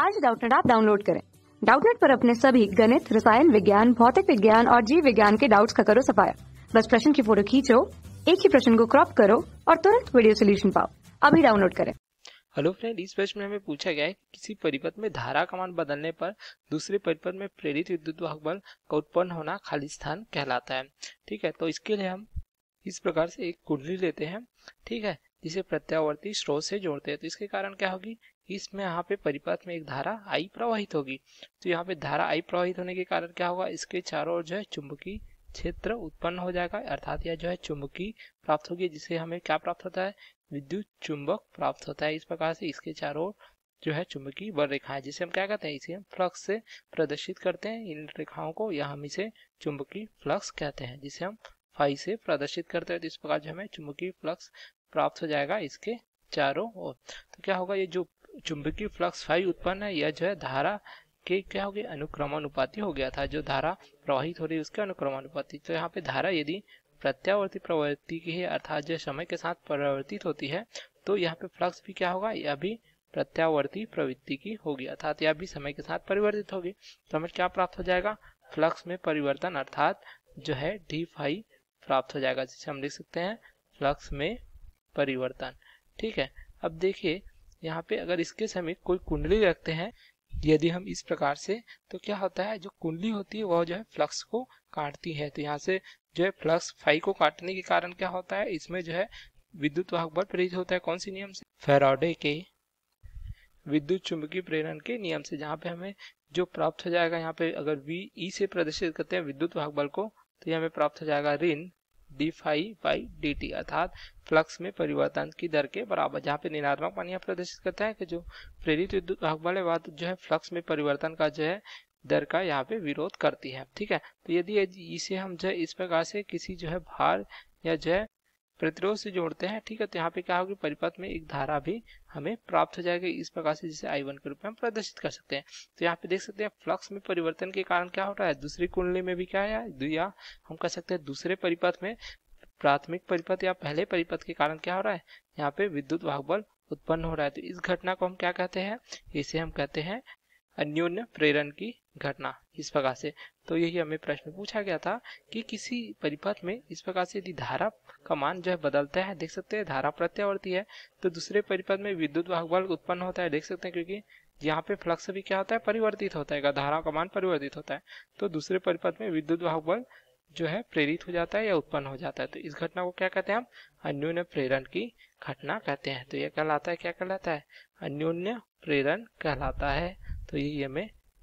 आज डाउटनेट आप डाउनलोड करें डाउटनेट पर अपने सभी गणित रसायन विज्ञान भौतिक विज्ञान और जीव विज्ञान के डाउट्स का करो सफाया बस प्रश्न की फोटो खींचो एक ही प्रश्न को क्रॉप करो और तुरंत वीडियो सोल्यूशन पाओ अभी डाउनलोड करें हेलो फ्रेंड इस प्रश्न में हमें पूछा गया है किसी परिपथ में धारा का मान बदलने पर दूसरे परिपथ में प्रेरित विद्युत वाहक बल का उत्पन्न होना खाली स्थान कहलाता है ठीक है तो इसके लिए हम इस प्रकार से एक कुंडली लेते हैं ठीक है जिसे प्रत्यावर्ती स्रोत से जोड़ते हैं तो इसके कारण क्या होगी इसमें यहाँ पे परिपथ में एक धारा आई प्रवाहित होगी तो यहाँ पे धारा आई प्रवाहित होने के कारण क्या होगा इसके चारों ओर जो है चुंबकीय क्षेत्र उत्पन्न हो जाएगा अर्थात यह जो है चुंबकीय प्राप्त होगी जिसे हमें क्या प्राप्त होता है विद्युत चुंबक प्राप्त होता है इस प्रकार से इसके चारों ओर जो है चुंबकीय बल रेखाएं जिसे हम क्या कहते हैं इसे हम फ्लक्स से प्रदर्शित करते हैं इन रेखाओं को या हम इसे चुंबकीय फ्लक्स कहते हैं जिसे हम फाई से प्रदर्शित करते हैं तो इस प्रकार जो हमें चुंबकीय फ्लक्स प्राप्त हो जाएगा इसके चारों ओर तो क्या होगा ये जो चुंबकीय फ्लक्स फाइव उत्पन्न है यह जो है धारा के क्या हो गया अनुक्रमानुपाती हो गया था जो धारा प्रवाहित हो रही है उसके अनुक्रमानुपाती तो यहाँ पे धारा यदि प्रत्यावर्ती प्रवृत्ति की है अर्थात जो समय के साथ परिवर्तित होती है तो यहाँ पे फ्लक्स भी क्या होगा यह भी प्रत्यावर्ती प्रवृत्ति की होगी अर्थात यह भी समय के साथ परिवर्तित होगी तो हमें क्या प्राप्त हो जाएगा फ्लक्स में परिवर्तन अर्थात जो है डी फाइव प्राप्त हो जाएगा जिसे हम लिख सकते हैं फ्लक्स में परिवर्तन ठीक है अब देखिए यहाँ पे अगर इसके समीप कोई कुंडली रखते हैं यदि हम इस प्रकार से तो क्या होता है जो कुंडली होती है वह जो है फ्लक्स को काटती है तो यहाँ से जो है फ्लक्स फाई को काटने के कारण क्या होता है इसमें जो है विद्युत वाहक बल प्रेरित होता है कौन सी नियम से फेराडे के विद्युत चुंबकीय प्रेरण के नियम से जहाँ पे हमें जो प्राप्त हो जाएगा यहाँ पे अगर वी ई e से प्रदर्शित करते हैं विद्युत वाहक बल को तो यह हमें प्राप्त हो जाएगा ऋण d five by d t अर्थात फ्लक्स में परिवर्तन की दर के बराबर जहाँ पे निर्णात्मक मान प्रदर्शित करता है कि जो प्रेरित विद्युत भागबल है वह जो है फ्लक्स में परिवर्तन का जो है दर का यहाँ पे विरोध करती है ठीक है तो यदि इसे हम जो है इस प्रकार से किसी जो है भार या जो है प्रतिरोध से जोड़ते हैं ठीक है तो यहाँ पे क्या होगी परिपथ में एक धारा भी हमें प्राप्त हो जाएगा इस प्रकार से जिसे आई वन के रूप में हम प्रदर्शित कर सकते हैं तो यहाँ पे देख सकते हैं फ्लक्स में परिवर्तन के कारण क्या हो रहा है दूसरी कुंडली में भी क्या है या हम कह सकते हैं दूसरे परिपथ में प्राथमिक परिपथ या पहले परिपथ के कारण क्या हो रहा है यहाँ पे विद्युत वाहक बल उत्पन्न हो रहा है तो इस घटना को हम क्या कहते हैं इसे हम कहते हैं अन्योन्य प्रेरण की घटना इस प्रकार से तो यही हमें प्रश्न पूछा गया था कि किसी परिपथ में इस प्रकार से यदि धारा का मान जो है बदलता है देख सकते हैं धारा प्रत्यावर्ती है तो दूसरे परिपथ में विद्युत बल उत्पन्न होता है देख सकते हैं क्योंकि यहाँ पे फ्लक्स भी क्या होता है परिवर्तित होता है धारा का मान परिवर्तित होता है तो दूसरे परिपथ में विद्युत बल जो है प्रेरित हो जाता है या उत्पन्न हो जाता है तो इस घटना को क्या कहते हैं हम अन्योन्य प्रेरण की घटना कहते हैं तो यह कहलाता है क्या कहलाता है अन्योन्य प्रेरण कहलाता है तो यही हमें